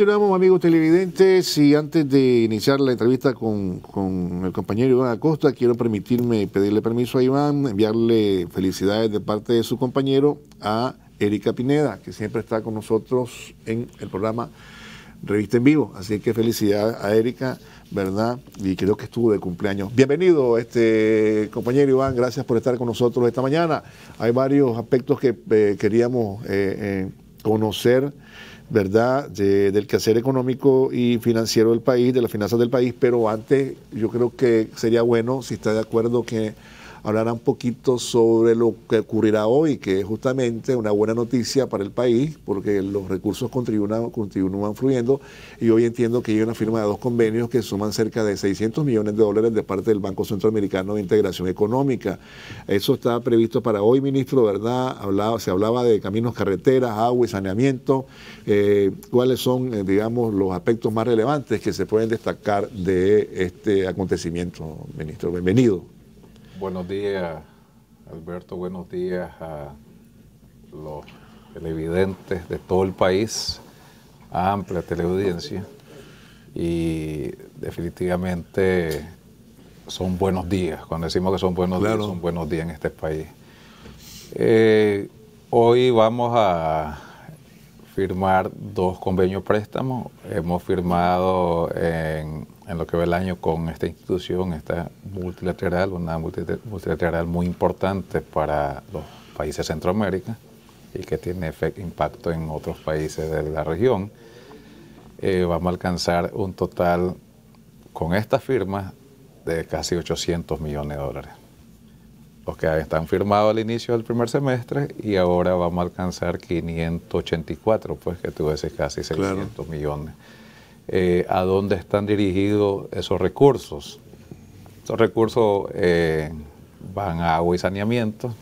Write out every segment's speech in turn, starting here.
continuamos, amigos televidentes, y antes de iniciar la entrevista con, el compañero Iván Acosta, quiero permitirme pedirle permiso a Iván, enviarle felicidades de parte de su compañero a Erika Pineda, que siempre está con nosotros en el programa Revista en Vivo. Así que felicidades a Erika, ¿verdad? Y creo que estuvo de cumpleaños. Bienvenido, este compañero Iván, gracias por estar con nosotros esta mañana. Hay varios aspectos que eh, queríamos eh, eh, conocer ¿verdad? del quehacer económico y financiero del país, de las finanzas del país, pero antes yo creo que sería bueno, si está de acuerdo, que hablará un poquito sobre lo que ocurrirá hoy, que es justamente una buena noticia para el país, porque los recursos continúan, continúan fluyendo y hoy entiendo que hay una firma de dos convenios que suman cerca de 600 millones de dólares de parte del Banco Centroamericano de Integración Económica. Eso está previsto para hoy, ministro, ¿verdad? Hablaba, se hablaba de caminos, carreteras, agua y saneamiento. Eh, ¿Cuáles son, eh, digamos, los aspectos más relevantes que se pueden destacar de este acontecimiento, ministro? Bienvenido. Buenos días, Alberto. Buenos días a los televidentes de todo el país, amplia teleaudiencia. Y definitivamente son buenos días. Cuando decimos que son buenos días, son buenos días en este país. Eh, hoy vamos a firmar dos convenios préstamos. Hemos firmado en en lo que va el año con esta institución, esta multilateral, una multilateral muy importante para los países de Centroamérica y que tiene impacto en otros países de la región. Eh, vamos a alcanzar un total con estas firmas de casi 800 millones de dólares. Los que están firmados al inicio del primer semestre y ahora vamos a alcanzar 584, pues que ese casi 600 millones. Eh, a dónde están dirigidos esos recursos. Esos recursos eh, van a agua y saneamiento,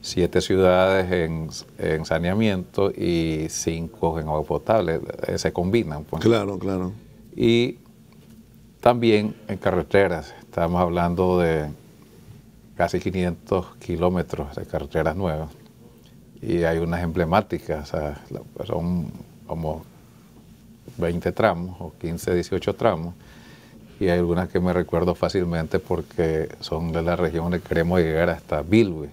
siete ciudades en, saneamiento y cinco en agua potable, eh, se combinan. Pues. Claro, claro. Y también en carreteras, estamos hablando de casi 500 kilómetros de carreteras nuevas y hay unas emblemáticas, o sea, son como 20 tramos o 15, 18 tramos. Y hay algunas que me recuerdo fácilmente porque son de la región donde queremos llegar hasta Bilwe.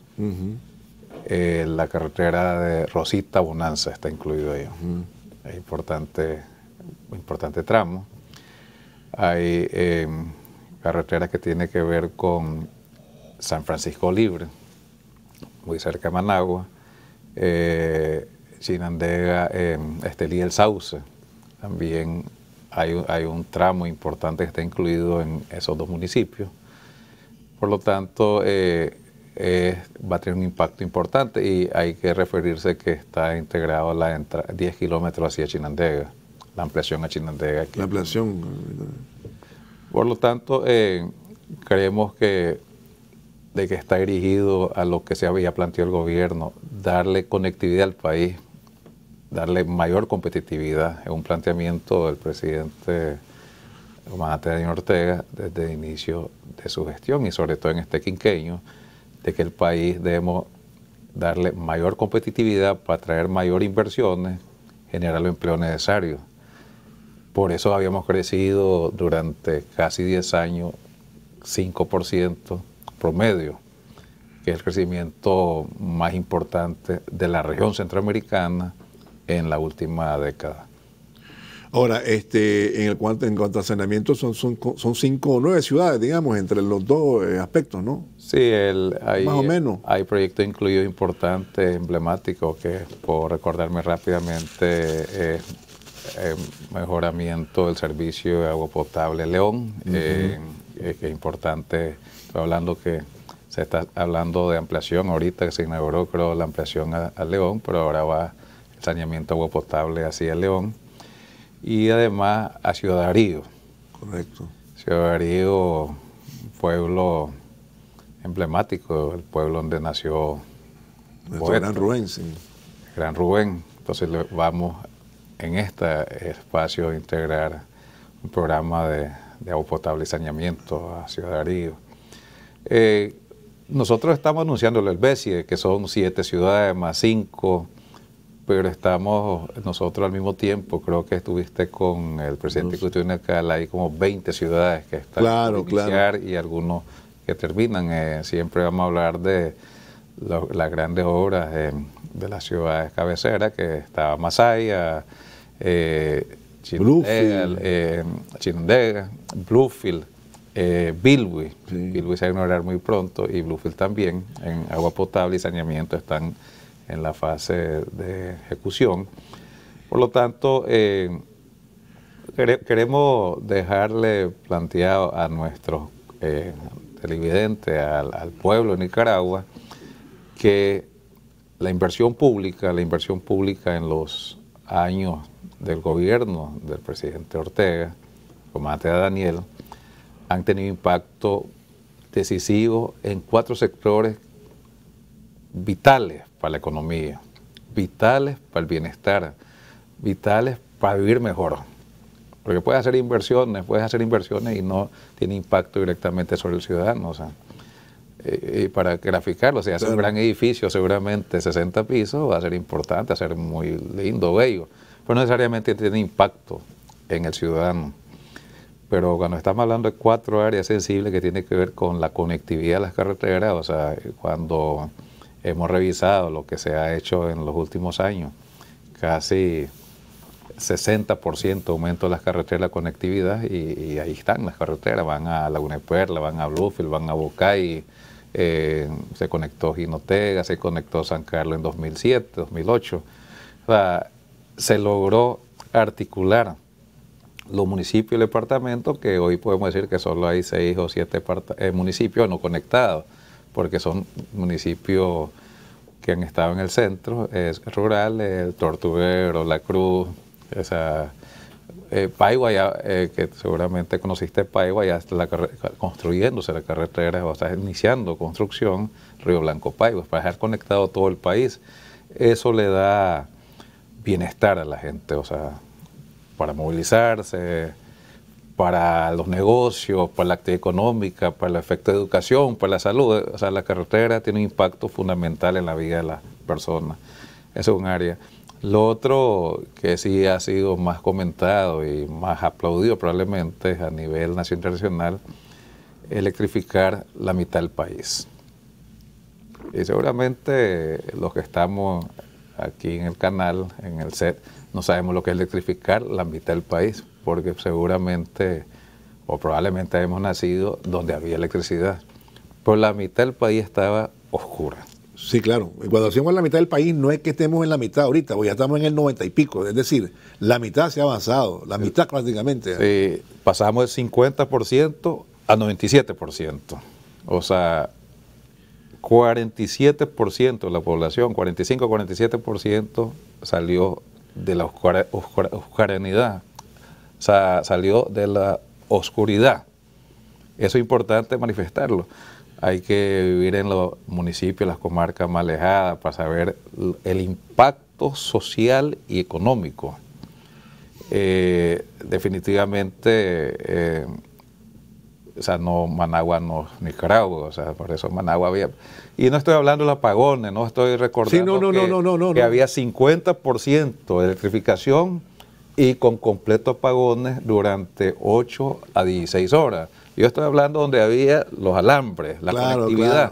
Eh, la carretera de Rosita Bonanza está incluido ahí. Es importante, importante tramo. Hay eh, carretera que tiene que ver con San Francisco Libre, muy cerca de Managua, eh, Chinandega, em, Estelí el Sauce, también hay, un tramo importante que está incluido en esos dos municipios. Por lo tanto, eh, va a tener un impacto importante y hay que referirse que está integrado la 10 kilómetros hacia Chinandega, la ampliación a Chinandega. La ampliación. Por lo tanto, eh, creemos que de que está dirigido a lo que se había planteado el gobierno, darle conectividad al país darle mayor competitividad. Es un planteamiento del presidente de Ortega desde el inicio de su gestión y sobre todo en este quinqueño, de que el país debemos darle mayor competitividad para atraer mayor inversiones, generar el empleo necesario. Por eso habíamos crecido durante casi 10 años 5% promedio, que es el crecimiento más importante de la región centroamericana en la última década. Ahora, este, en, el cuanto, en cuanto a saneamiento, son, son, cinco o nueve ciudades, digamos, entre los dos eh, aspectos, ¿no? Sí, el, hay, más o menos. Hay proyectos incluidos importantes, emblemáticos, que por recordarme rápidamente, es eh, mejoramiento del servicio de agua potable León, eh, que es importante. Estoy hablando que se está hablando de ampliación ahorita, que se inauguró, creo, la ampliación a León, pero ahora va saneamiento agua potable hacia León y además a Ciudad Darío. Correcto. Ciudad un pueblo emblemático, el pueblo donde nació Gran Rubén, sí. Gran Rubén. Entonces vamos en este espacio a integrar un programa de, agua potable y saneamiento a Ciudad Darío. Eh, nosotros estamos anunciando el BESIE, que son siete ciudades más cinco pero estamos nosotros al mismo tiempo, creo que estuviste con el presidente no hay como 20 ciudades que están claro, iniciar y algunos que terminan. Eh, siempre vamos a hablar de las grandes obras eh, de las ciudades cabeceras, que está Masaya, eh, Bluefield, eh, eh Bilwi. se va a ignorar muy pronto y Bluefield también. En agua potable y saneamiento están en la fase de ejecución. Por lo tanto, eh, queremos dejarle planteado a nuestros eh, televidentes, al, pueblo de Nicaragua, que la inversión pública, la inversión pública en los años del gobierno del presidente Ortega, comandante Daniel, han tenido impacto decisivo en cuatro sectores vitales para la economía, vitales para el bienestar, vitales para vivir mejor. Porque puedes hacer inversiones, puedes hacer inversiones y no tiene impacto directamente sobre el ciudadano. O sea, eh, y para graficarlo, si hace un gran edificio, seguramente 60 pisos, va a ser importante, va a ser muy lindo, bello, pero necesariamente tiene impacto en el ciudadano. Pero cuando estamos hablando de cuatro áreas sensibles que tienen que ver con la conectividad de las carreteras, o sea, cuando hemos revisado lo que se ha hecho en los últimos años, casi 60% aumento de las carreteras, la conectividad, y, ahí están las carreteras, van a Laguna de Perla, van a Bluefield, van a Bocay, eh, se conectó Ginotega, se conectó San Carlos en 2007, 2008. se logró articular los municipios y el departamento, que hoy podemos decir que solo hay seis o siete eh, municipios no conectados porque son municipios que han estado en el centro, es rural, Tortuguero, La Cruz, esa, eh, Paiwa, ya, eh, que seguramente conociste Paiwa, ya está la construyéndose la carretera, o está iniciando construcción, Río Blanco Paiwa, para dejar conectado todo el país. Eso le da bienestar a la gente, o sea, para movilizarse, para los negocios, para la actividad económica, para el efecto de educación, para la salud. O sea, la carretera tiene un impacto fundamental en la vida de las personas. Eso es un área. Lo otro que sí ha sido más comentado y más aplaudido probablemente a nivel nacional internacional, electrificar la mitad del país. Y seguramente los que estamos aquí en el canal, en el set, no sabemos lo que es electrificar la mitad del país, porque seguramente o probablemente hemos nacido donde había electricidad. Pero la mitad del país estaba oscura. Sí, claro. Y cuando decimos la mitad del país, no es que estemos en la mitad ahorita, porque ya estamos en el 90 y pico. Es decir, la mitad se ha avanzado, la mitad prácticamente. Sí, pasamos del 50% a 97%. O sea, 47% de la población, 45-47% salió de la oscuranidad salió de la oscuridad. Eso es importante manifestarlo. Hay que vivir en los municipios, las comarcas más alejadas, para saber el impacto social y económico. Eh, definitivamente, eh, o sea, no Managua, no Nicaragua, o sea, por eso Managua había... Y no estoy hablando de los apagones, no estoy recordando sí, no, no, que, no, que había 50% de electrificación y con completos apagones durante 8 a 16 horas. Yo estoy hablando donde había los alambres, la conectividad.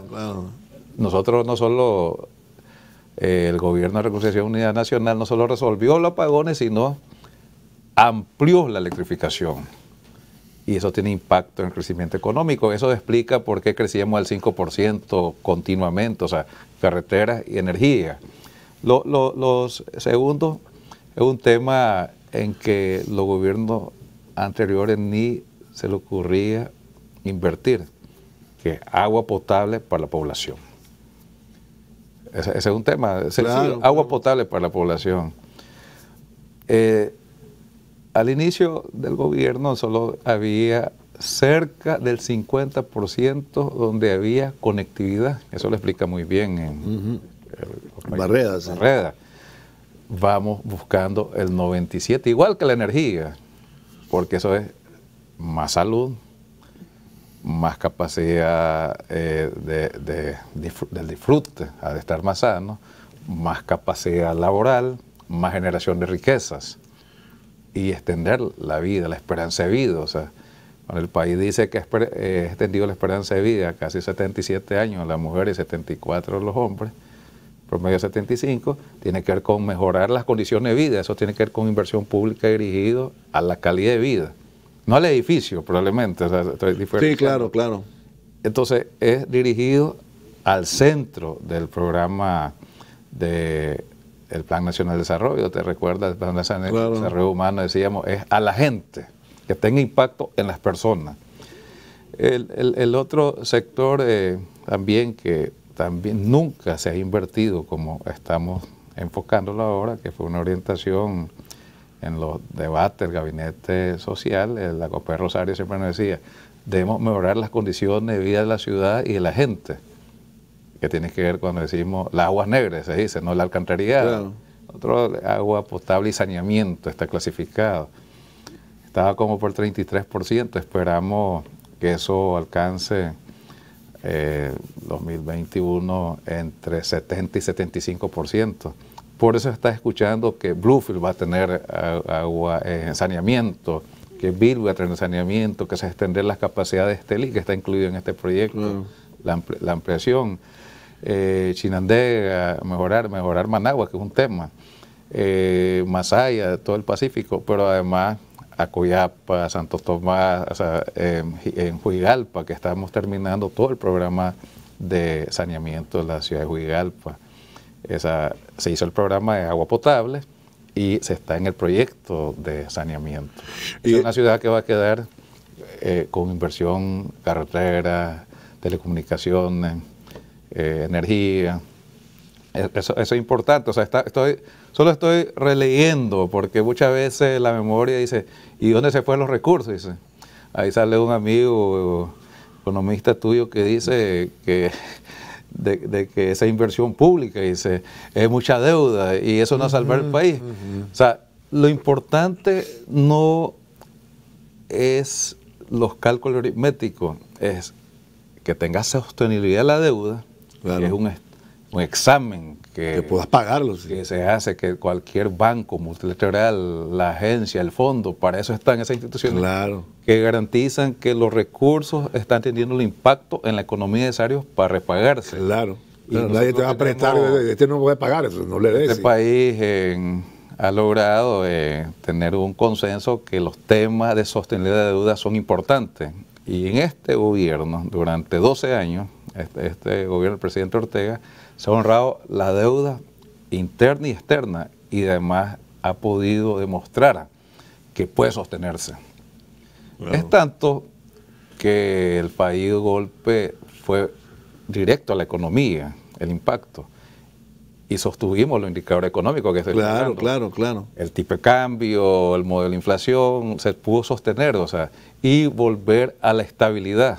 Nosotros no solo, eh, el gobierno de Reconciliación Unidad Nacional no solo resolvió los apagones, sino amplió la electrificación. Y eso tiene impacto en el crecimiento económico. Eso explica por qué crecíamos al 5% continuamente, o sea, carreteras y energía. los segundos es un tema en que los gobiernos anteriores ni se le ocurría invertir, que agua potable para la población. Ese, es un tema agua potable para la población. Eh, al inicio del gobierno solo había cerca del 50% donde había conectividad, eso lo explica muy bien en, Barreras vamos buscando el 97, igual que la energía, porque eso es más salud, más capacidad eh, de, del disfrute, de estar más sano, más capacidad laboral, más generación de riquezas y extender la vida, la esperanza de vida. O sea, cuando el país dice que ha eh, extendido la esperanza de vida, casi 77 años las mujeres y 74 los hombres, promedio 75, tiene que ver con mejorar las condiciones de vida, eso tiene que ver con inversión pública dirigido a la calidad de vida, no al edificio probablemente. O sea, sí, claro, claro. Entonces es dirigido al centro del programa del el Plan Nacional de Desarrollo, te recuerdas, el Plan Nacional de Desarrollo Humano decíamos, es a la gente, que tenga impacto en las personas. El, otro sector eh, también que también nunca se ha invertido como estamos enfocándolo ahora, que fue una orientación en los debates del gabinete social, la Copa de Rosario siempre nos decía, debemos mejorar las condiciones de vida de la ciudad y de la gente, que tiene que ver cuando decimos las aguas negras, se dice, no la alcantarillada. Otro, agua potable y saneamiento está clasificado. Estaba como por 33%, esperamos que eso alcance eh, 2021 entre 70 y 75%. Por eso está escuchando que Bluefield va a tener eh, agua, eh, en saneamiento, que Bill va a tener saneamiento, que se extender las capacidades de Estelí, que está incluido en este proyecto, la, ampliación, eh, Chinandega, eh, mejorar, mejorar Managua, que es un tema, eh, Masaya, todo el Pacífico, pero además a Cuyapa, Santo Tomás, en, juigalpa que estamos terminando todo el programa de saneamiento de la ciudad de Huigalpa. Esa, se hizo el programa de agua potable y se está en el proyecto de saneamiento. Y, es una ciudad que va a quedar eh, con inversión carretera, telecomunicaciones, eh, energía. E, eso, es importante. O sea, está, estoy, Solo estoy releyendo porque muchas veces la memoria dice, ¿y dónde se fueron los recursos? ahí sale un amigo economista tuyo que dice que de, que esa inversión pública dice es mucha deuda y eso no salvar el país. O sea, lo importante no es los cálculos aritméticos, es que tenga sostenibilidad la deuda, que es un, un examen que, puedas pagarlos. Que se hace que cualquier banco multilateral, la agencia, el fondo, para eso están esas instituciones claro. que garantizan que los recursos están teniendo el impacto en la economía necesario para repagarse. Claro. y nadie te va a prestar, este no puede pagar eso, no le des. Este país ha logrado eh, tener un consenso que los temas de sostenibilidad de deuda son importantes. Y en este gobierno, durante 12 años, este, este, gobierno del presidente Ortega, se ha honrado la deuda interna y externa y además ha podido demostrar que puede sostenerse. Es tanto que el país golpe fue directo a la economía, el impacto. Y sostuvimos los indicadores económicos que se Claro, claro, claro. El tipo de cambio, el modelo de inflación, se pudo sostener, o sea, y volver a la estabilidad.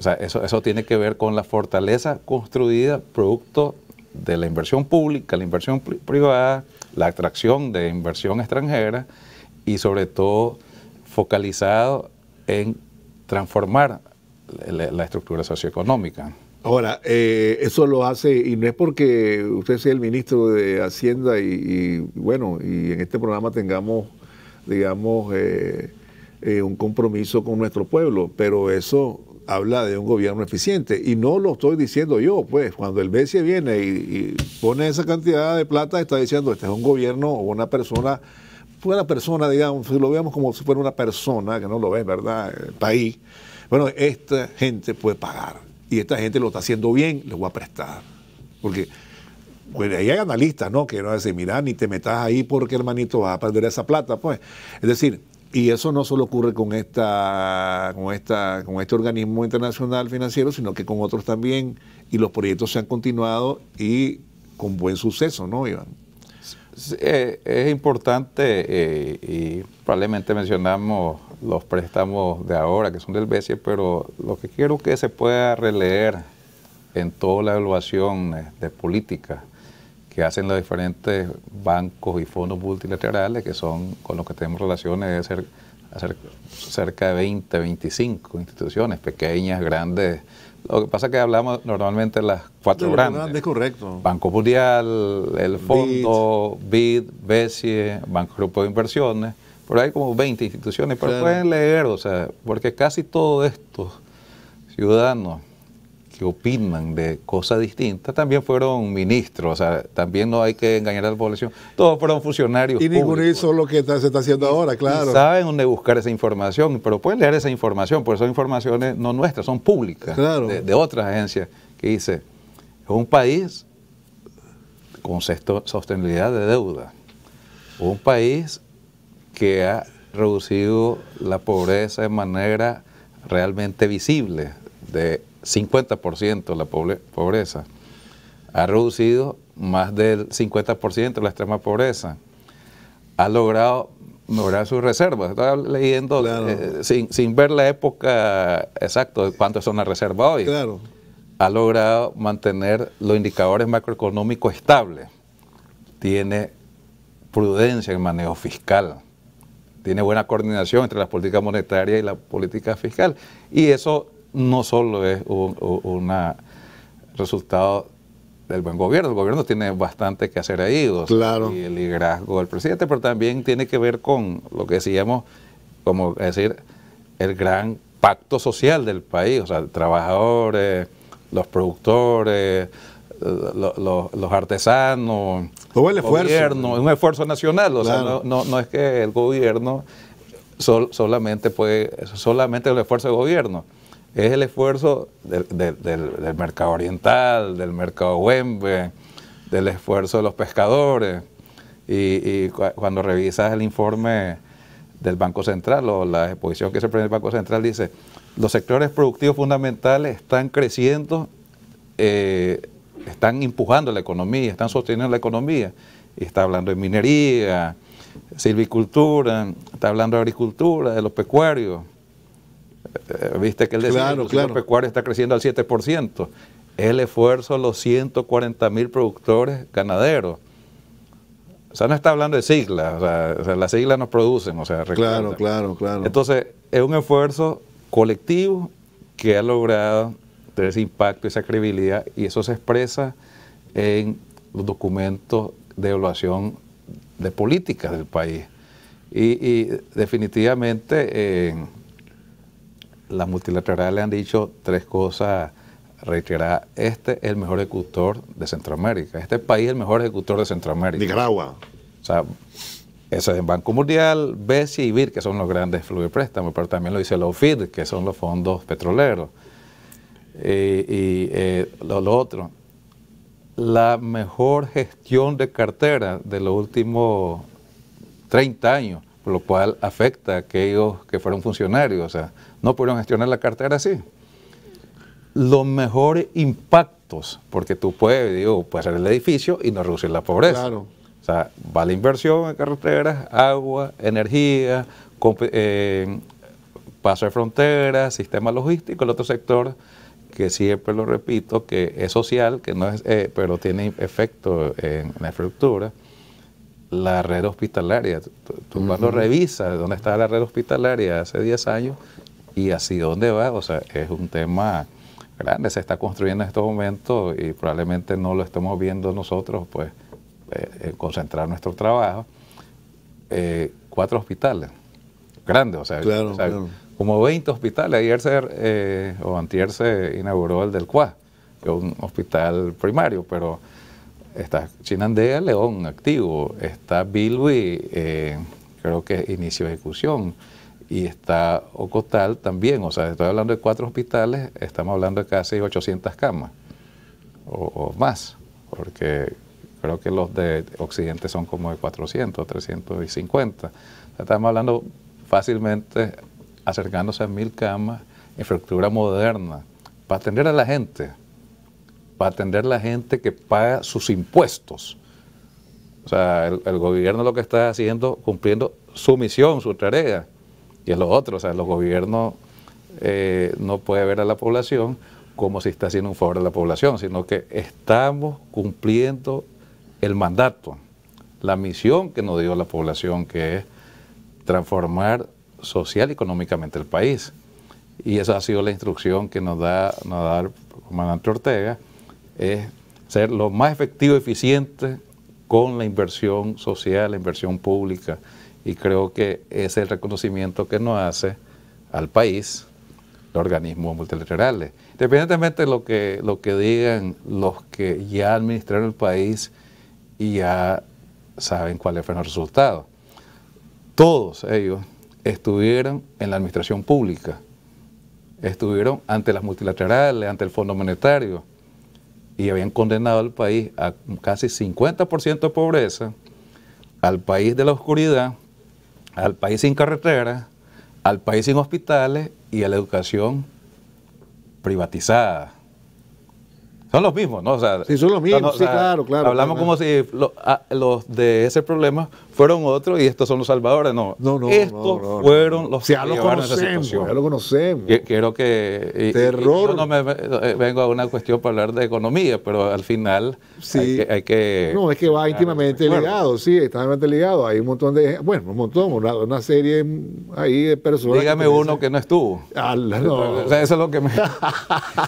O sea, eso, eso tiene que ver con la fortaleza construida producto de la inversión pública, la inversión privada, la atracción de inversión extranjera y sobre todo focalizado en transformar la, estructura socioeconómica. Ahora, eh, eso lo hace, y no es porque usted sea el ministro de Hacienda y, bueno, y en este programa tengamos, digamos, eh, eh, un compromiso con nuestro pueblo, pero eso habla de un gobierno eficiente. Y no lo estoy diciendo yo, pues cuando el BCE viene y, pone esa cantidad de plata, está diciendo, este es un gobierno o una persona, una persona, digamos, lo veamos como si fuera una persona, que no lo ve, ¿verdad? El país. Bueno, esta gente puede pagar. Y esta gente lo está haciendo bien, le voy a prestar. Porque bueno, ahí hay analistas, ¿no? Que no dicen, mira, ni te metas ahí porque hermanito va a perder esa plata, pues. Es decir, y eso no solo ocurre con esta, con esta, con este organismo internacional financiero, sino que con otros también, y los proyectos se han continuado y con buen suceso, ¿no, Iván? Eh, es importante eh, y probablemente mencionamos los préstamos de ahora que son del BCE, pero lo que quiero que se pueda releer en toda la evaluación eh, de política que hacen los diferentes bancos y fondos multilaterales que son con los que tenemos relaciones ser, cerca de 20, 25 instituciones, pequeñas, grandes. Lo que pasa es que hablamos normalmente de las cuatro grandes. Banco Mundial, el Fondo, BID, BESIE, Banco Grupo de Inversiones, Pero hay como 20 instituciones, pero pueden leer, o sea, porque casi todos estos ciudadanos, que opinan de cosas distintas también fueron ministros, o sea, también no hay que engañar a la población, todos fueron funcionarios. Y ninguno hizo lo que se está haciendo ahora, claro. saben dónde buscar esa información, pero pueden leer esa información, porque son informaciones no nuestras, son públicas, de, otras agencias, que dice, es un país con sostenibilidad de deuda, un país que ha reducido la pobreza de manera realmente visible de 50% la pobreza, ha reducido más del 50% la extrema pobreza, ha logrado lograr sus reservas. Estaba leyendo eh, sin, ver la época exacta de cuánto son las reservas hoy. Claro. Ha logrado mantener los indicadores macroeconómicos estables. Tiene prudencia en manejo fiscal. Tiene buena coordinación entre la política monetaria y la política fiscal. Y eso no solo es un resultado del buen gobierno, el gobierno tiene bastante que hacer ahí, y el liderazgo del presidente, pero también tiene que ver con lo que decíamos, como decir, el gran pacto social del país, o sea, trabajadores, los productores, los, artesanos, el esfuerzo. Gobierno, es un esfuerzo nacional, o sea, no, no, es que el gobierno solamente puede, solamente el esfuerzo del gobierno es el esfuerzo del, mercado oriental, del mercado huembe, del esfuerzo de los pescadores. Y, cuando revisas el informe del Banco Central o la exposición que se prende el Banco Central, dice, los sectores productivos fundamentales están creciendo, eh, están empujando la economía, están sosteniendo la economía. Y está hablando de minería, silvicultura, está hablando de agricultura, de los pecuarios. Eh, viste que el desarrollo pecuario está creciendo al 7%. El esfuerzo de los 140 mil productores ganaderos. O sea, no está hablando de siglas, o sea, las siglas nos producen, o sea, Claro, claro, claro. Entonces, es un esfuerzo colectivo que ha logrado tener ese impacto, esa credibilidad, y eso se expresa en los documentos de evaluación de políticas del país. Y, definitivamente... Eh, las multilaterales han dicho tres cosas reiterar, Este es el mejor ejecutor de Centroamérica. Este país es el mejor ejecutor de Centroamérica. Nicaragua. O sea, eso es el Banco Mundial, BESI y BIR, que son los grandes flujos de préstamo, pero también lo dice la OFID, que son los fondos petroleros. y eh, lo, otro, la mejor gestión de cartera de los últimos 30 años, por lo cual afecta a aquellos que fueron funcionarios. O sea, no pudieron gestionar la cartera así. Los mejores impactos, porque tú puedes, digo, puedes hacer el edificio y no reducir la pobreza. Claro. O sea, va la inversión en carreteras, agua, energía, eh, paso de fronteras, sistema logístico, el otro sector que siempre lo repito, que es social, que no es, eh, pero tiene efecto en, la infraestructura, la red hospitalaria. Tú, cuando revisas dónde está la red hospitalaria hace 10 años, y hacia dónde va, o sea, es un tema grande, se está construyendo en estos momentos y probablemente no lo estemos viendo nosotros, pues eh, concentrar nuestro trabajo. Eh, cuatro hospitales grandes, o sea, como 20 hospitales. Ayer se, eh, o antier se inauguró el del CUA, que es un hospital primario, pero está Chinandega León activo, está Bilwi, creo que inicio de ejecución y está Ocotal también, o sea, estoy hablando de cuatro hospitales, estamos hablando de casi 800 camas o, más, porque creo que los de Occidente son como de 400, 350. estamos hablando fácilmente acercándose a mil camas, infraestructura moderna, para atender a la gente, para atender a la gente que paga sus impuestos. O sea, el, el gobierno lo que está haciendo, cumpliendo su misión, su tarea. Y es lo otro, o sea, los gobiernos eh, no puede ver a la población como si está haciendo un favor a la población, sino que estamos cumpliendo el mandato, la misión que nos dio la población, que es transformar social y económicamente el país. Y esa ha sido la instrucción que nos da, nos da el comandante Ortega, es ser lo más efectivo y eficiente con la inversión social, la inversión pública y creo que es el reconocimiento que nos hace al país los organismos multilaterales. Independientemente de lo que, lo que digan los que ya administraron el país y ya saben cuáles fueron los resultados. Todos ellos estuvieron en la administración pública, estuvieron ante las multilaterales, ante el Fondo Monetario, y habían condenado al país a casi 50% de pobreza, al país de la oscuridad, al país sin carreteras, al país sin hospitales y a la educación privatizada. Son los mismos, ¿no? sí, son los mismos, sí, claro, claro. Hablamos como si los de ese problema fueron otros y estos son los salvadores. No, no, no Estos fueron los salvadores. conocemos, Ya lo conocemos. Quiero que. Terror. no me eh, vengo a una cuestión para hablar de economía, pero al final sí. hay, que, No, es que va íntimamente ligado, sí, está íntimamente ligado. Hay un montón de. Bueno, un montón, una, serie ahí de personas. Dígame uno que no estuvo. Ah, no o sea, eso es lo que me.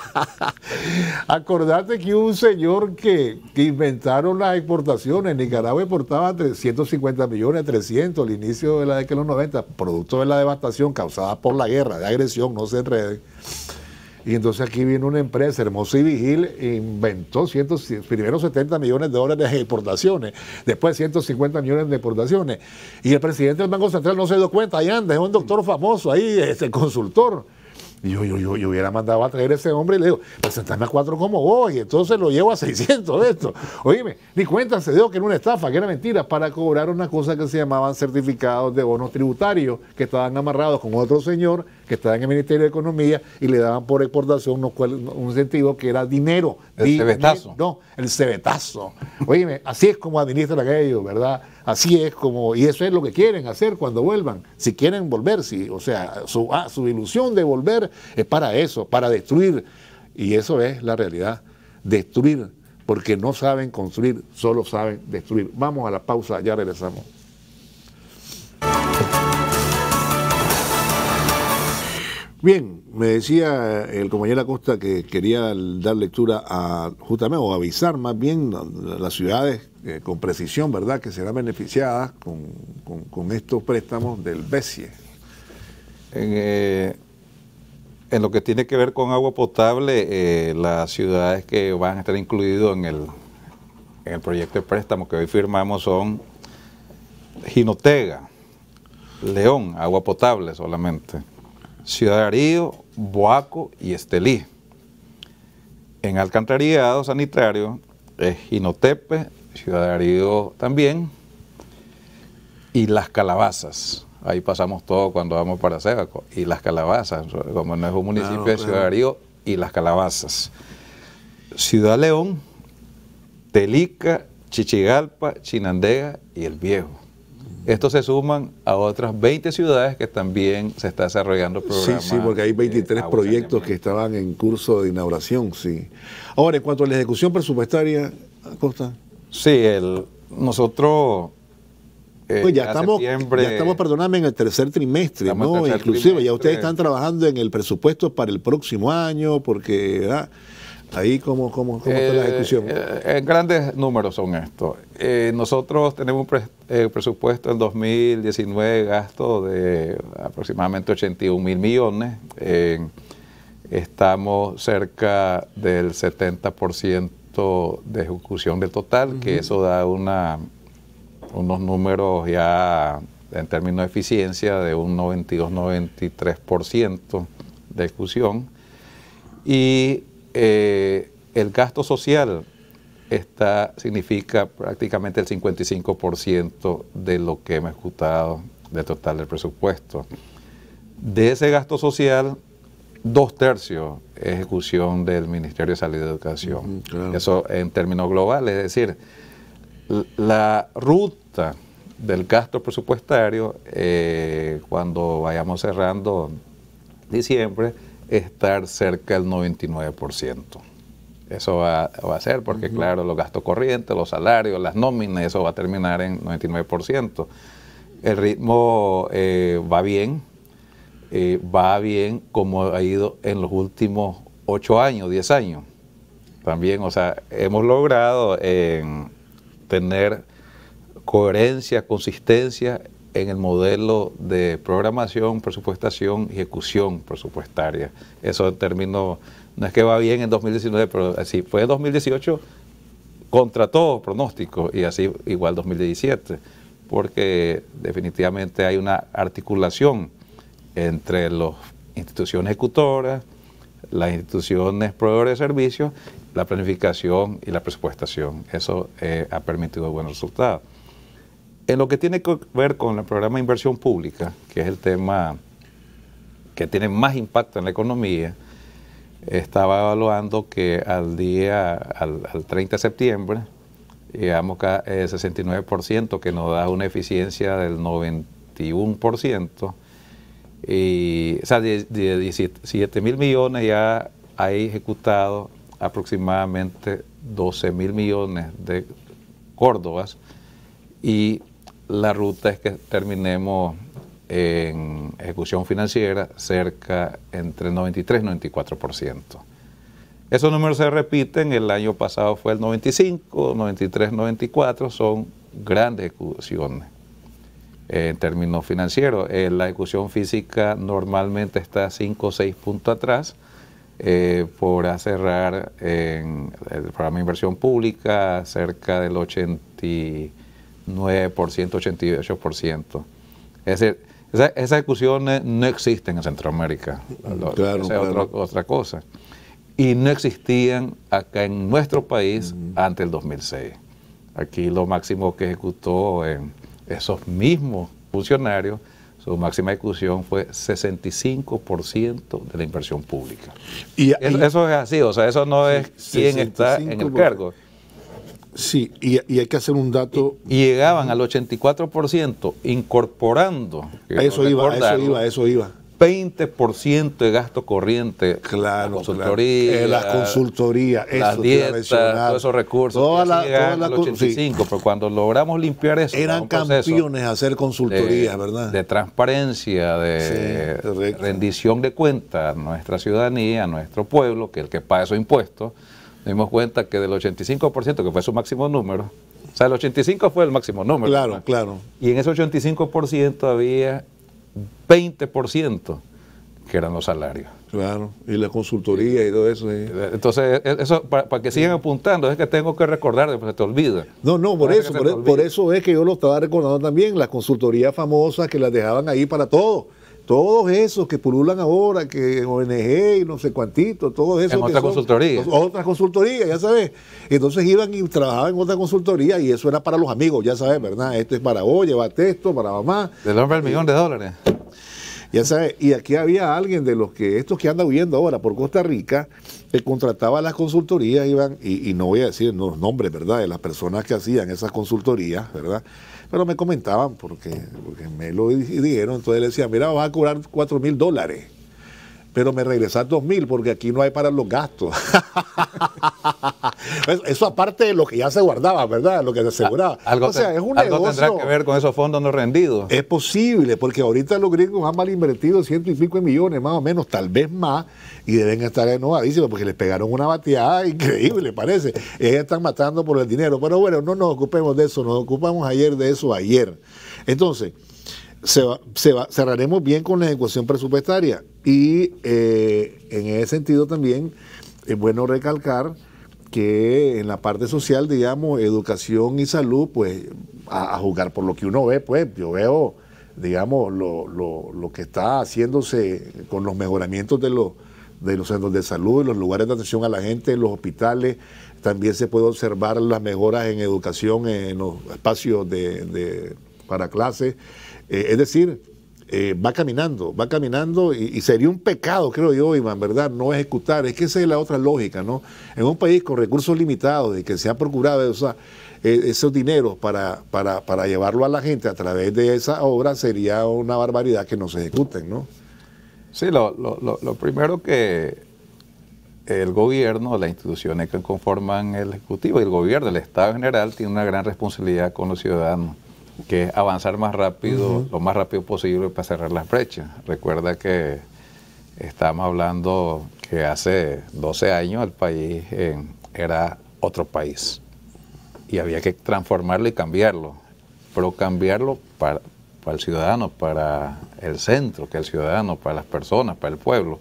Acordate que un señor que, que inventaron las exportaciones, en Nicaragua exportaba 350 millones, 300 al inicio de la década de los 90, producto de la devastación causada por la guerra, de agresión, no se enreden. Y entonces aquí viene una empresa, hermosa y Vigil, inventó primero 70 millones de dólares de exportaciones, después 150 millones de exportaciones. Y el presidente del Banco Central no se dio cuenta, ahí anda, es un doctor famoso, ahí, es el consultor yo, yo, yo, hubiera mandado a traer a ese hombre y le digo, presentame a cuatro como vos, y entonces lo llevo a 600 de esto. Oíme, ni cuenta se dio que era una estafa, que era mentira, para cobrar una cosa que se llamaban certificados de bonos tributarios, que estaban amarrados con otro señor que en el Ministerio de Economía y le daban por exportación un sentido que era dinero. El cebetazo. No, el cebetazo. Oye, así es como administran aquello, ¿verdad? Así es como, y eso es lo que quieren hacer cuando vuelvan, si quieren volver, si, o sea, su, ah, su ilusión de volver es para eso, para destruir. Y eso es la realidad, destruir, porque no saben construir, solo saben destruir. Vamos a la pausa, ya regresamos. Bien, me decía el compañero Acosta que quería dar lectura a, justamente, o avisar más bien las ciudades eh, con precisión, ¿verdad?, que serán beneficiadas con, estos préstamos del BESIE. Eh, en, lo que tiene que ver con agua potable, eh, las ciudades que van a estar incluidas en el, en el proyecto de préstamo que hoy firmamos son Ginotega, León, agua potable solamente. Ciudad de Boaco y Estelí. En alcantarillado sanitario, es Ginotepe, Ciudad de Arío también, y Las Calabazas. Ahí pasamos todo cuando vamos para Sebaco. Y Las Calabazas, como no es un municipio de Ciudad de y Las Calabazas. Ciudad León, Telica, Chichigalpa, Chinandega y El Viejo. Esto se suman a otras 20 ciudades que también se está desarrollando programas. Sí, sí, porque hay 23 eh, proyectos que estaban en curso de inauguración, sí. Ahora, en cuanto a la ejecución presupuestaria, Costa. Sí, el, nosotros... Eh, pues ya, estamos, ya estamos, perdóname, en el tercer trimestre, ¿no? Inclusive ya ustedes están trabajando en el presupuesto para el próximo año, porque... Ahí, como está la eh, ejecución? En eh, eh, grandes números son estos. nosotros tenemos un presupuesto en 2019 gasto de aproximadamente 81 mil millones. estamos cerca del 70% de ejecución del total, que eso da unos números ya en términos de eficiencia de un 92-93% de ejecución. Y eh, el gasto social está, significa prácticamente el 55% de lo que hemos ejecutado del total del presupuesto. De ese gasto social, dos tercios es ejecución del Ministerio de Salud y Educación. Eso en términos globales, es decir, la ruta del gasto presupuestario, eh, cuando vayamos cerrando diciembre, estar cerca del 99%. Eso va, a ser porque, claro, los gastos corrientes, los salarios, las nóminas, eso va a terminar en 99%. El ritmo eh, va bien, eh, va bien como ha ido en los últimos 8 años, 10 años. También, o sea, hemos logrado eh, tener coherencia, consistencia en el modelo de programación, presupuestación y ejecución presupuestaria. Eso en términos, no es que va bien en 2019, pero así fue 2018 contra todo pronóstico y así igual 2017, porque definitivamente hay una articulación entre las instituciones ejecutoras, las instituciones proveedoras de servicios, la planificación y la presupuestación. Eso eh, ha permitido buenos resultados. En lo que tiene que ver con el programa de inversión pública, que es el tema que tiene más impacto en la economía, estaba evaluando que al día, al, 30 de septiembre, llegamos a el 69%, que nos da una eficiencia del 91%, y, o sea, de, 17 mil millones ya ha ejecutado aproximadamente 12 mil millones de Córdobas y la ruta es que terminemos en ejecución financiera cerca entre 93 y 94%. Esos números se repiten, el año pasado fue el 95, 93, 94, son grandes ejecuciones eh, en términos financieros. Eh, la ejecución física normalmente está 5 o 6 puntos atrás. Eh, por cerrar en el programa de inversión pública cerca del 80. 9%, 88%. Es decir, esas ejecuciones no existen en Centroamérica. claro, Es otra, cosa. Y no existían acá en nuestro país antes del 2006. Aquí lo máximo que ejecutó esos mismos funcionarios, su máxima ejecución fue 65% de la inversión pública. Y, eso, es así, o sea, eso no es quién está en el cargo. Sí, y, hay que hacer un dato. llegaban al 84% incorporando. eso, iba, eso iba, eso iba. 20% de gasto corriente. Claro, eh, la consultoría. las consultorías, las dietas, todos esos recursos. Toda la, 85, pero cuando logramos limpiar eso. Eran campeones hacer consultorías, ¿verdad? De transparencia, de rendición de cuentas a nuestra ciudadanía, a nuestro pueblo, que es el que paga esos impuestos dimos cuenta que del 85%, que fue su máximo número, o sea, el 85% fue el máximo número. Claro, claro. Y en ese 85% había 20% que eran los salarios. Claro, y la consultoría y todo eso. Entonces, e, e, eso para, que sigan apuntando, es que tengo que recordar, después se te olvida. No, no, por eso, por, e, por, eso es que yo lo estaba recordando también, las consultorías famosas que las dejaban ahí para todo todos esos que pululan ahora, que ONG y no sé cuantito, todos esos. En otra consultoría. Otras consultorías, ya sabes. Entonces iban y trabajaban en otra consultoría y eso era para los amigos, ya sabes, ¿verdad? Esto es para vos, va esto, para mamá. Del hombre al eh, millón de dólares. Ya sabes, y aquí había alguien de los que, estos que andan huyendo ahora por Costa Rica, que contrataba las consultorías, iban, y, y no voy a decir los nombres, ¿verdad?, de las personas que hacían esas consultorías, ¿verdad? Pero me comentaban, porque, me lo dijeron, entonces le decía, mira, vas a cobrar 4 mil dólares, pero me regresas 2 mil porque aquí no hay para los gastos. eso aparte de lo que ya se guardaba, ¿verdad? Lo que se aseguraba. o sea, es un negocio, tendrá que ver con esos fondos no rendidos. Es posible, porque ahorita los gringos han mal invertido ciento millones, más o menos, tal vez más y deben estar enojadísimos porque les pegaron una bateada increíble, parece. ellos están matando por el dinero. Pero bueno, no nos ocupemos de eso, nos ocupamos ayer de eso ayer. Entonces, se cerraremos bien con la ejecución presupuestaria y eh, en ese sentido también es bueno recalcar que en la parte social, digamos, educación y salud, pues a, jugar por lo que uno ve, pues yo veo, digamos, lo que está haciéndose con los mejoramientos de los de los centros de salud, los lugares de atención a la gente, los hospitales. También se puede observar las mejoras en educación, en los espacios de, para clases. Eh, es decir, eh, va caminando, va caminando y, sería un pecado, creo yo, Iván, ¿verdad? No ejecutar. Es que esa es la otra lógica, ¿no? En un país con recursos limitados y que se han procurado e, esos dineros para, para, para llevarlo a la gente a través de esa obra, sería una barbaridad que no se ejecuten, ¿no? Sí, lo, primero que el gobierno, las instituciones que conforman el Ejecutivo y el gobierno, el Estado general, tiene una gran responsabilidad con los ciudadanos, que es avanzar más rápido, lo más rápido posible para cerrar las brechas. Recuerda que estábamos hablando que hace 12 años el país era otro país y había que transformarlo y cambiarlo, pero cambiarlo para, para el ciudadano, para el centro, que el ciudadano, para las personas, para el pueblo.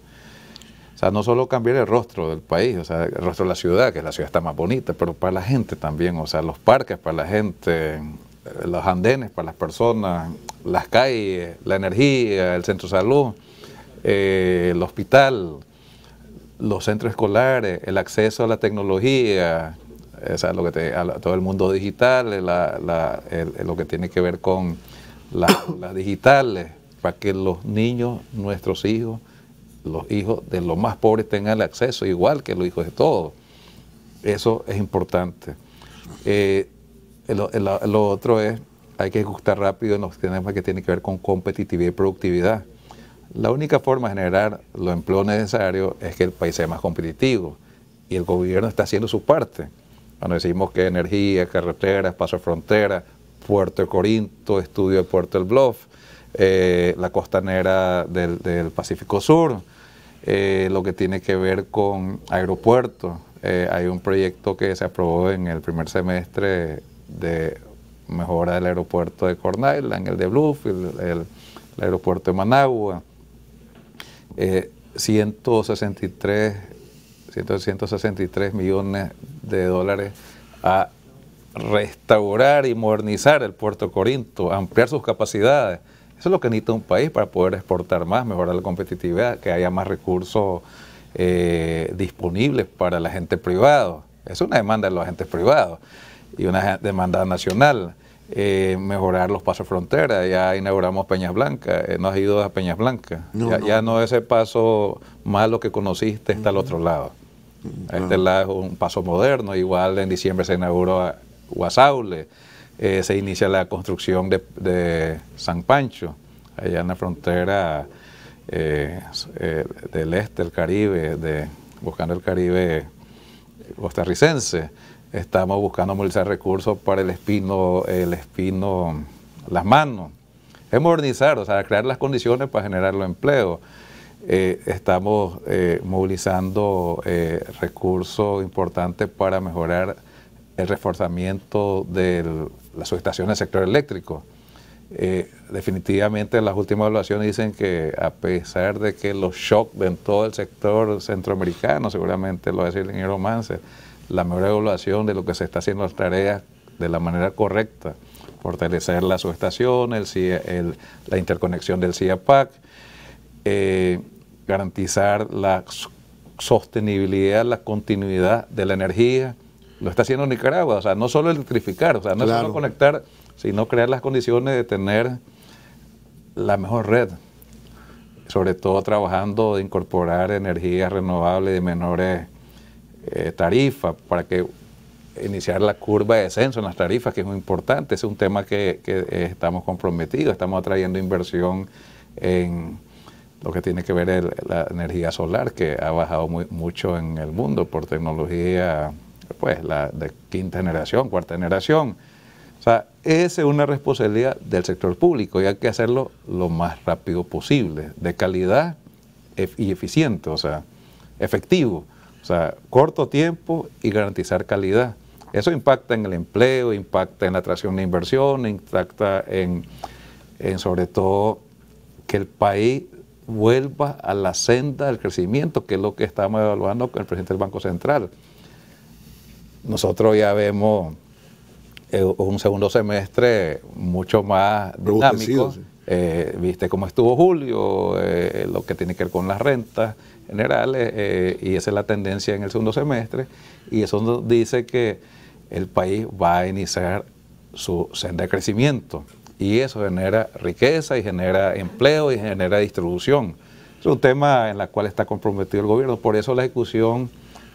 O sea, no solo cambiar el rostro del país, o sea, el rostro de la ciudad, que la ciudad está más bonita, pero para la gente también, o sea, los parques para la gente, los andenes para las personas, las calles, la energía, el centro de salud, eh, el hospital, los centros escolares, el acceso a la tecnología, o sea, lo que a todo el mundo digital, lo que tiene que ver con las digitales, para que los niños, nuestros hijos, los hijos de los más pobres tengan el acceso, igual que los hijos de todos. Eso es importante. Eh, lo, otro es, hay que ajustar rápido en los temas que tienen que ver con competitividad y productividad. La única forma de generar los empleos necesarios es que el país sea más competitivo y el gobierno está haciendo su parte. Cuando decimos que energía, carreteras, paso de fronteras, Puerto de Corinto, estudio de Puerto del Bluff, eh, la costanera del, Pacífico Sur, eh, lo que tiene que ver con aeropuertos. Eh, hay un proyecto que se aprobó en el primer semestre de mejora del aeropuerto de Corn Island, el de Bluff, el, aeropuerto de Managua. 163, 163 millones de dólares a restaurar y modernizar el puerto Corinto, ampliar sus capacidades. Eso es lo que necesita un país para poder exportar más, mejorar la competitividad, que haya más recursos eh, disponibles para la gente privada, Es una demanda de los agentes privados y una demanda nacional. Eh, mejorar los pasos fronteras, Ya inauguramos Peñas Blancas, eh, no has ido a Peñas Blancas. ya, no. ese paso malo que conociste está al mm. otro lado. Mm, este lado es un paso moderno, igual en diciembre se inauguró Guasaule, eh, se inicia la construcción de, San Pancho, allá en la frontera eh, eh, del este, del Caribe, de, buscando el Caribe costarricense. Estamos buscando movilizar recursos para el espino, el espino, las manos. Es modernizar, o sea, crear las condiciones para generar los empleos. estamos movilizando recursos importantes para mejorar el reforzamiento de la subestación del sector eléctrico. Eh, definitivamente las últimas evaluaciones dicen que a pesar de que los shocks en todo el sector centroamericano, seguramente lo va a decir el ingeniero la mejor evaluación de lo que se está haciendo las tareas de la manera correcta, fortalecer la subestación, la interconexión del CIAPAC, eh, garantizar la sostenibilidad, la continuidad de la energía, lo está haciendo Nicaragua, o sea, no solo electrificar, o sea, no solo conectar, sino crear las condiciones de tener la mejor red, sobre todo trabajando de incorporar energías renovables de menores eh, tarifas para que iniciar la curva de descenso en las tarifas, que es muy importante, es un tema que, eh, estamos comprometidos, estamos atrayendo inversión en lo que tiene que ver el, la energía solar, que ha bajado muy, mucho en el mundo por tecnología pues la de quinta generación, cuarta generación. O sea, esa es una responsabilidad del sector público y hay que hacerlo lo más rápido posible, de calidad y eficiente, o sea, efectivo. O sea, corto tiempo y garantizar calidad. Eso impacta en el empleo, impacta en la atracción de inversión, impacta en, en sobre todo que el país vuelva a la senda del crecimiento, que es lo que estamos evaluando con el presidente del Banco Central nosotros ya vemos eh, un segundo semestre mucho más dinámico. Eh, viste cómo estuvo julio, eh, lo que tiene que ver con las rentas generales, y esa es la tendencia en el segundo semestre, y eso nos dice que el país va a iniciar su senda de crecimiento, y eso genera riqueza, y genera empleo, y genera distribución. Es un tema en el cual está comprometido el gobierno, por eso la ejecución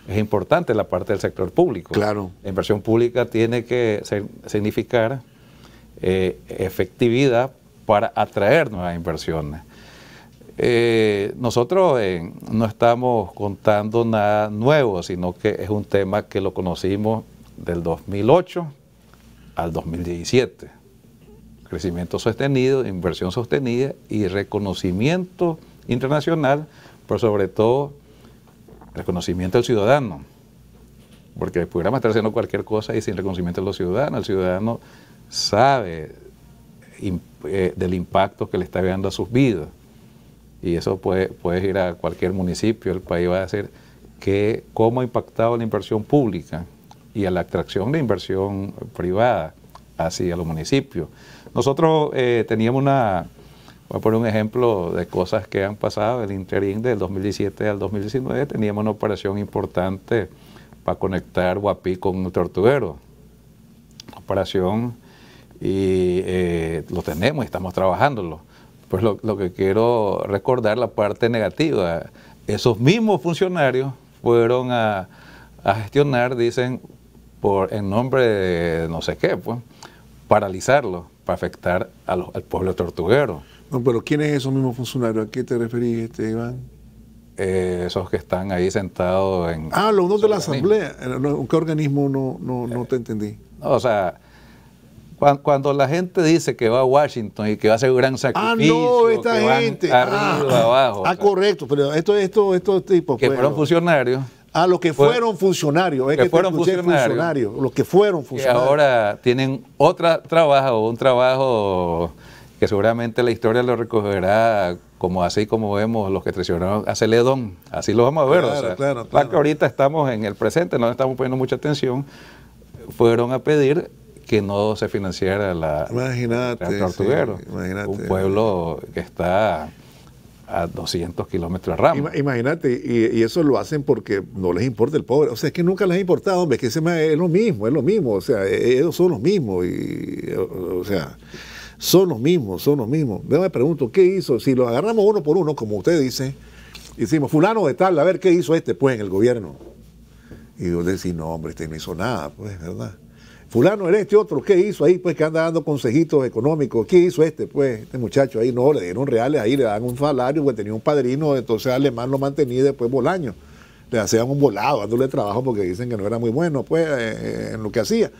es importante la parte del sector público. Claro. La inversión pública tiene que significar eh, efectividad para atraer nuevas inversiones. Eh, nosotros no estamos contando nada nuevo, sino que es un tema que lo conocimos del 2008 al 2017. Crecimiento sostenido, inversión sostenida y reconocimiento internacional, pero sobre todo reconocimiento al ciudadano, porque pudiéramos estar haciendo cualquier cosa y sin reconocimiento a los ciudadanos. El ciudadano sabe eh, del impacto que le está dando a sus vidas. Y eso puede, puedes ir a cualquier municipio, el país va a decir que, cómo ha impactado la inversión pública y a la atracción de inversión privada hacia los municipios. Nosotros eh, teníamos una, Voy a poner un ejemplo de cosas que han pasado. en El interín del 2017 al 2019 teníamos una operación importante para conectar Guapí con Tortuguero. Operación y eh, lo tenemos y estamos trabajándolo. Pues lo, que quiero recordar la parte negativa. Esos mismos funcionarios fueron a, gestionar, dicen, por en nombre de no sé qué, pues, paralizarlo, para afectar al pueblo tortuguero. No, pero ¿quiénes esos mismos funcionarios? ¿A qué te referís, este, Iván? Eh, esos que están ahí sentados en... Ah, los de la Asamblea. asamblea. Eh, ¿Qué organismo no, eh, te entendí? o sea, cuando, la gente dice que va a Washington y que va a hacer un gran sacrificio, ah, no, esta gente. arriba, ah, ah correcto, pero esto, esto, estos tipo Que fueron, funcionarios. Ah, los que fueron funcionarios, es que, fueron funcionarios, los que fueron funcionarios. Y ahora tienen otro trabajo, un trabajo que seguramente la historia lo recogerá como así como vemos los que traicionaron a Celedón, así lo vamos a ver. Claro, claro, ahorita estamos en el presente, no estamos poniendo mucha atención, fueron a pedir que no se financiara la tortuguero, un pueblo que está a 200 kilómetros de rama. Imagínate, y, eso lo hacen porque no les importa el pobre. O sea, es que nunca les ha importado, hombre, es que es lo mismo, es lo mismo. O sea, e, ellos son los mismos. Y, o sea, son los mismos, son los mismos. Yo me pregunto, ¿qué hizo? Si lo agarramos uno por uno, como usted dice, hicimos fulano de tal, a ver qué hizo este pues en el gobierno. Y yo decía, no, hombre, este no hizo nada, pues, ¿verdad? Fulano, era este otro, ¿qué hizo ahí? Pues que anda dando consejitos económicos. ¿Qué hizo este? Pues este muchacho ahí, no, le dieron reales ahí, le daban un salario, pues tenía un padrino, entonces Alemán lo mantenía y después Bolaño. Le hacían un volado, dándole trabajo porque dicen que no era muy bueno, pues, eh, en lo que hacía.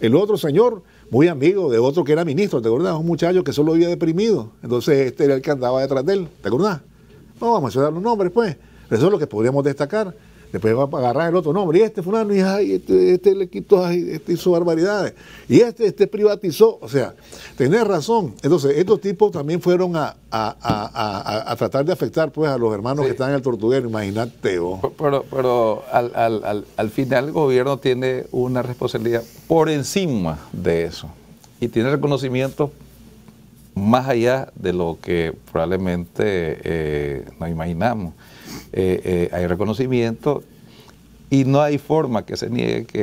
El otro señor, muy amigo de otro que era ministro, ¿te acordás? Un muchacho que solo había deprimido. Entonces este era el que andaba detrás de él, ¿te acordás? No vamos a mencionar los nombres, pues. eso es lo que podríamos destacar. Después va a agarrar el otro nombre. Y este fue una ay, y este, este le quitó, este hizo barbaridades. Y este, este privatizó. O sea, tenés razón. Entonces, estos tipos también fueron a, tratar de afectar pues a los hermanos que están en el tortuguero. Imagínate vos. Pero, al, final el gobierno tiene una responsabilidad por encima de eso. Y tiene reconocimiento más allá de lo que probablemente eh, nos imaginamos. Eh, eh, hay reconocimiento y no hay forma que se niegue que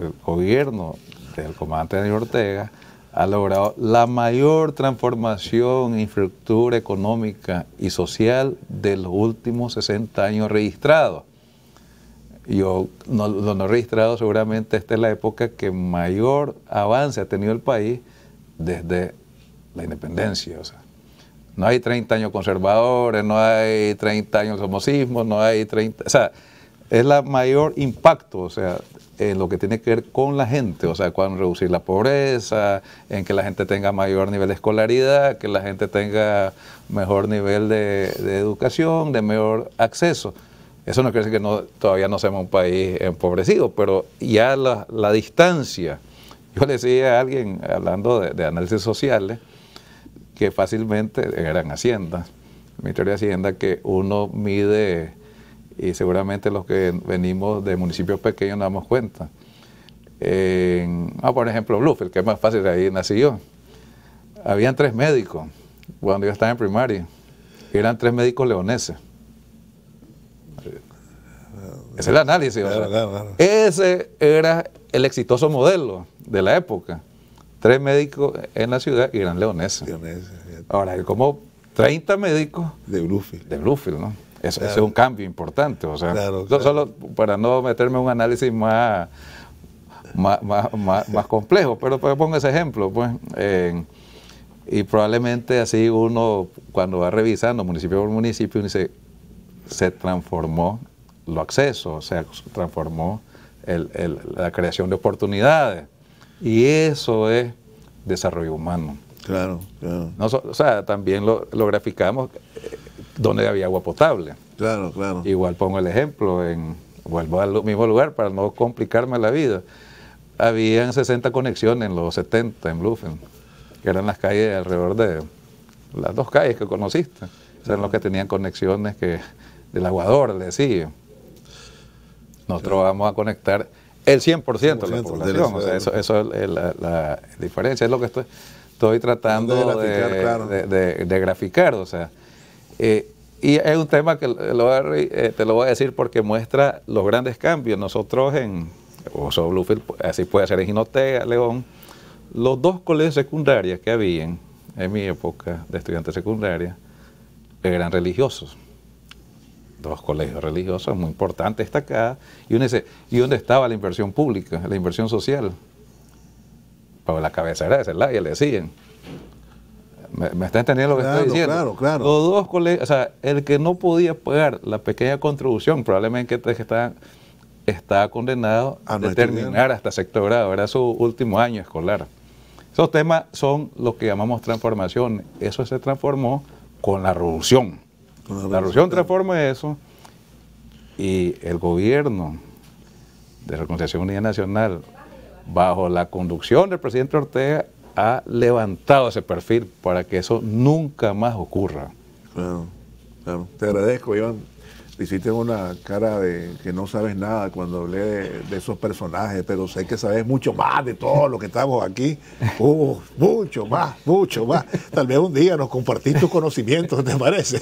el gobierno del comandante Daniel Ortega ha logrado la mayor transformación en infraestructura económica y social de los últimos 60 años registrados. Yo, no, lo no registrado, seguramente esta es la época que mayor avance ha tenido el país desde la independencia. O sea. No hay 30 años conservadores, no hay 30 años somosismo, no hay 30... O sea, es la mayor impacto, o sea, en eh, lo que tiene que ver con la gente, o sea, cuando reducir la pobreza, en que la gente tenga mayor nivel de escolaridad, que la gente tenga mejor nivel de, educación, de mejor acceso. Eso no quiere decir que no, todavía no seamos un país empobrecido, pero ya la, distancia, yo le decía a alguien, hablando de, de análisis sociales, que fácilmente eran haciendas. El Ministerio de Hacienda que uno mide y seguramente los que venimos de municipios pequeños nos damos cuenta. ah, por ejemplo, Bluff, que es más fácil, ahí nací yo. Habían tres médicos cuando yo estaba en primaria. Eran tres médicos leoneses. Ese es el análisis. ese era el exitoso modelo de la época tres médicos en la ciudad y eran leoneses. Ahora como 30 médicos. De Bluefield. De Bluefield, ¿no? Eso, es un cambio importante. O sea, solo para no meterme en un análisis más, más, complejo, pero pues pongo ese ejemplo, pues. y probablemente así uno, cuando va revisando municipio por municipio, dice, se transformó lo acceso, o se transformó la creación de oportunidades. Y eso es desarrollo humano. Claro, claro. o sea, también lo, graficamos eh, donde había agua potable. Claro, claro. Igual pongo el ejemplo, en, vuelvo al mismo lugar para no complicarme la vida. Habían 60 conexiones en los 70 en Bluffen, que eran las calles alrededor de las dos calles que conociste. O eran los que tenían conexiones que del aguador, le decía. Nosotros vamos a conectar el 100%, de la población. eso, es la, diferencia, es lo que estoy, estoy tratando de graficar, O sea, eh, y es un tema que eh, eh, te lo voy a decir porque muestra los grandes cambios. Nosotros en Oso Bluefield, así puede ser en Ginotea, León, los dos colegios secundarios que habían en mi época de estudiante secundaria eran religiosos dos colegios religiosos muy importantes está acá. Y uno dice, ¿y dónde estaba la inversión pública, la inversión social? Para la cabecera de y le decían. ¿Me, está entendiendo lo que estoy diciendo? Los dos colegios, o sea, el que no podía pagar la pequeña contribución, probablemente este que está, está condenado ah, a terminar hasta sexto grado, era su último año escolar. Esos temas son lo que llamamos transformación. Eso se transformó con la revolución. La revolución transforma eso y el gobierno de la Reconciliación Unida Nacional, bajo la conducción del presidente Ortega, ha levantado ese perfil para que eso nunca más ocurra. Claro, Te agradezco, Iván hiciste una cara de que no sabes nada cuando hablé de, esos personajes, pero sé que sabes mucho más de todo lo que estamos aquí. Uh, mucho más, mucho más. Tal vez un día nos compartís tus conocimientos, ¿te parece?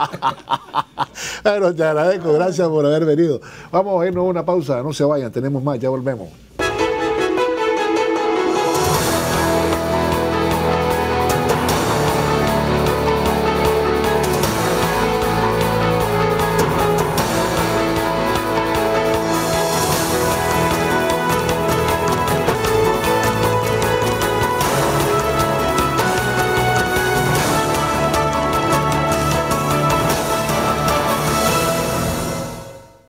bueno, te agradezco, gracias por haber venido. Vamos a irnos a una pausa, no se vayan, tenemos más, ya volvemos.